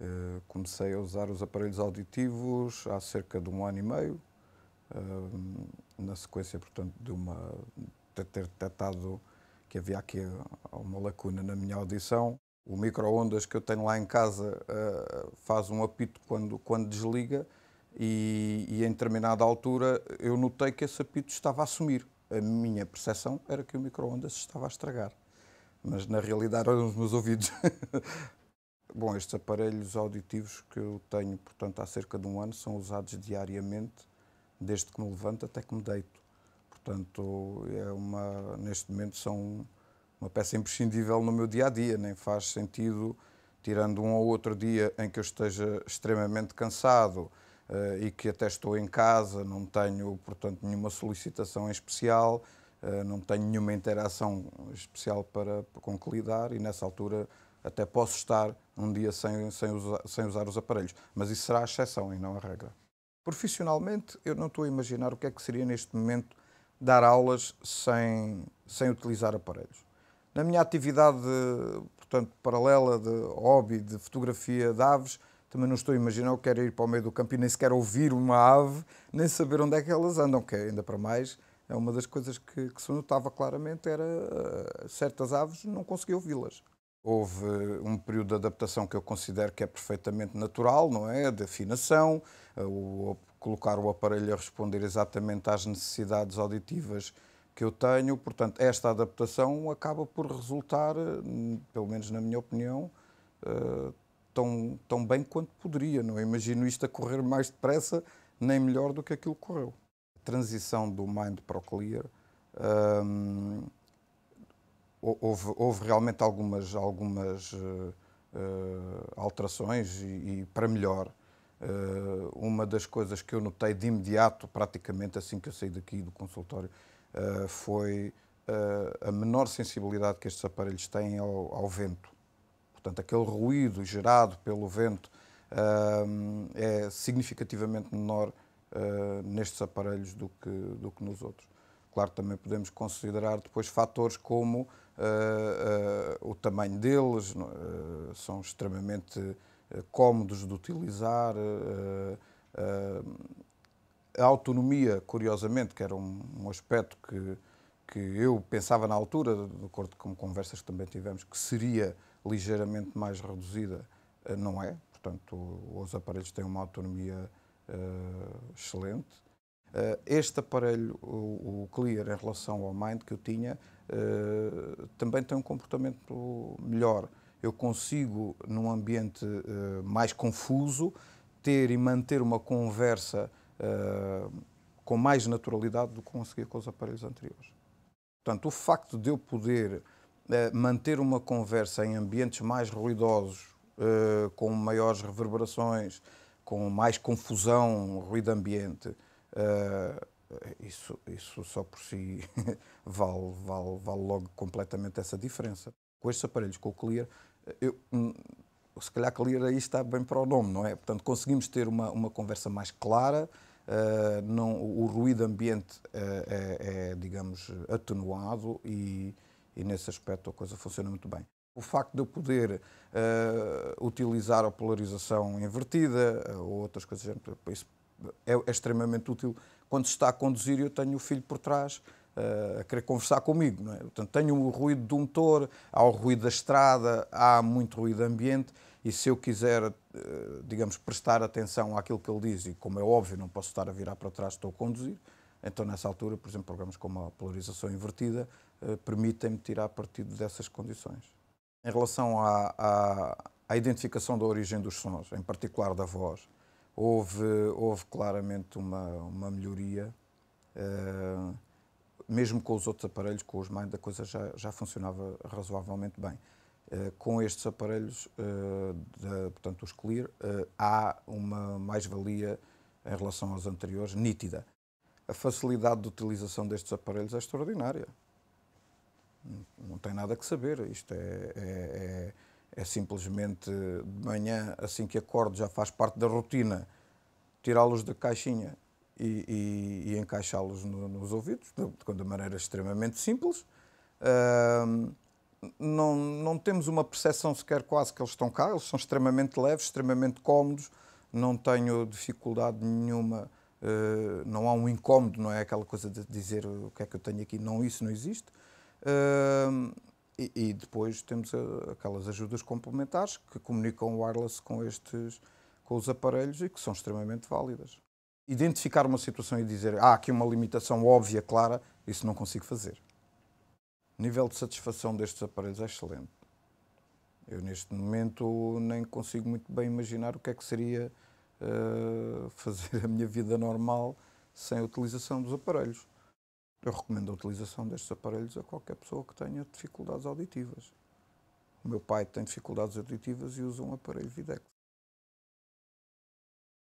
Uh, comecei a usar os aparelhos auditivos há cerca de um ano e meio, uh, na sequência, portanto, de, uma, de ter detectado que havia aqui eh, uma lacuna na minha audição. O micro-ondas que eu tenho lá em casa uh, faz um apito quando, quando desliga e, e, em determinada altura, eu notei que esse apito estava a sumir. A minha percepção era que o micro-ondas estava a estragar, mas na realidade eram os meus ouvidos. Bom, estes aparelhos auditivos que eu tenho, portanto, há cerca de um ano, são usados diariamente, desde que me levanto até que me deito. Portanto, é uma, neste momento são uma peça imprescindível no meu dia a dia, nem faz sentido, tirando um ou outro dia em que eu esteja extremamente cansado uh, e que até estou em casa, não tenho, portanto, nenhuma solicitação em especial, uh, não tenho nenhuma interação especial para, com que lidar e nessa altura até posso estar um dia sem, sem, usar, sem usar os aparelhos. Mas isso será a exceção e não a regra. Profissionalmente, eu não estou a imaginar o que é que seria neste momento dar aulas sem, sem utilizar aparelhos. Na minha atividade, portanto, paralela de hobby, de fotografia de aves, também não estou a imaginar, o que era ir para o meio do campo e nem sequer ouvir uma ave, nem saber onde é que elas andam, que é, ainda para mais é uma das coisas que, que se notava claramente era uh, certas aves não conseguia ouvi-las. Houve um período de adaptação que eu considero que é perfeitamente natural, não é? De afinação, eh, o, colocar o aparelho a responder exatamente às necessidades auditivas que eu tenho. Portanto, esta adaptação acaba por resultar, eh, pelo menos na minha opinião, eh, tão, tão bem quanto poderia. Não é? imagino isto a correr mais depressa, nem melhor do que aquilo que correu. A transição do Mind para o Clear. Ehm, houve, houve realmente algumas, algumas uh, alterações e, e, para melhor. Uh, uma das coisas que eu notei de imediato, praticamente assim que eu saí daqui do consultório, uh, foi a menor sensibilidade que estes aparelhos têm ao, ao vento. Portanto, aquele ruído gerado pelo vento é significativamente menor nestes aparelhos do que, do que nos outros. Claro, também podemos considerar depois fatores como uh, uh, o tamanho deles, uh, são extremamente cómodos de utilizar, a autonomia, curiosamente, que era um, um, aspecto que, que eu pensava na altura, de acordo com conversas que também tivemos, que seria ligeiramente mais reduzida, não é. Portanto, os aparelhos têm uma autonomia excelente. Eh, este aparelho, o, o Clear, em relação ao Mind que eu tinha, eh, também tem um comportamento melhor. Eu consigo, num ambiente eh, mais confuso, ter e manter uma conversa com mais naturalidade do que conseguia com os aparelhos anteriores. Portanto, o facto de eu poder manter uma conversa em ambientes mais ruidosos, com maiores reverberações, com mais confusão, ruído ambiente, eh, isso, isso só por si vale, vale, vale logo completamente essa diferença. Com estes aparelhos, com o Clear, eh, eu, hum, se calhar Clear aí está bem para o nome, não é? Portanto, conseguimos ter uma, uma conversa mais clara, uh, não, o ruído ambiente é, é, é digamos, atenuado e, e, nesse aspecto a coisa funciona muito bem. O facto de eu poder uh, utilizar a polarização invertida ou outras coisas, isso é, é extremamente útil quando se está a conduzir e eu tenho o filho por trás uh, a querer conversar comigo. Não é? Portanto, tenho o ruído do motor, há o ruído da estrada, há muito ruído ambiente e se eu quiser, uh, digamos, prestar atenção àquilo que ele diz, e como é óbvio, não posso estar a virar para trás, estou a conduzir, então nessa altura, por exemplo, programas como a polarização invertida uh, permitem-me tirar partido dessas condições. Em relação à, à, à identificação da origem dos sons, em particular da voz, houve, houve claramente uma, uma melhoria. Uh, mesmo com os outros aparelhos, com os Mind, a coisa já, já funcionava razoavelmente bem. Uh, com estes aparelhos, uh, eh, de, portanto, os Clear, há uma mais-valia em relação aos anteriores, nítida. A facilidade de utilização destes aparelhos é extraordinária. Não, não tem nada que saber. Isto é, é, é é simplesmente de manhã, assim que acordo, já faz parte da rotina, tirá-los da caixinha e, e, e encaixá-los no, nos ouvidos, de, de maneira extremamente simples. Uh, não, não temos uma percepção sequer quase que eles estão cá, eles são extremamente leves, extremamente cómodos, não tenho dificuldade nenhuma, uh, não há um incómodo, não é aquela coisa de dizer o que é que eu tenho aqui, não, isso não existe. Uh, e, depois temos a, aquelas ajudas complementares que comunicam wireless com estes, com os aparelhos e que são extremamente válidas. Identificar uma situação e dizer há ah, aqui uma limitação óbvia, clara, isso não consigo fazer. O nível de satisfação destes aparelhos é excelente. Eu, neste momento, nem consigo muito bem imaginar o que é que seria uh, fazer a minha vida normal sem a utilização dos aparelhos. Eu recomendo a utilização destes aparelhos a qualquer pessoa que tenha dificuldades auditivas. O meu pai tem dificuldades auditivas e usa um aparelho Videx.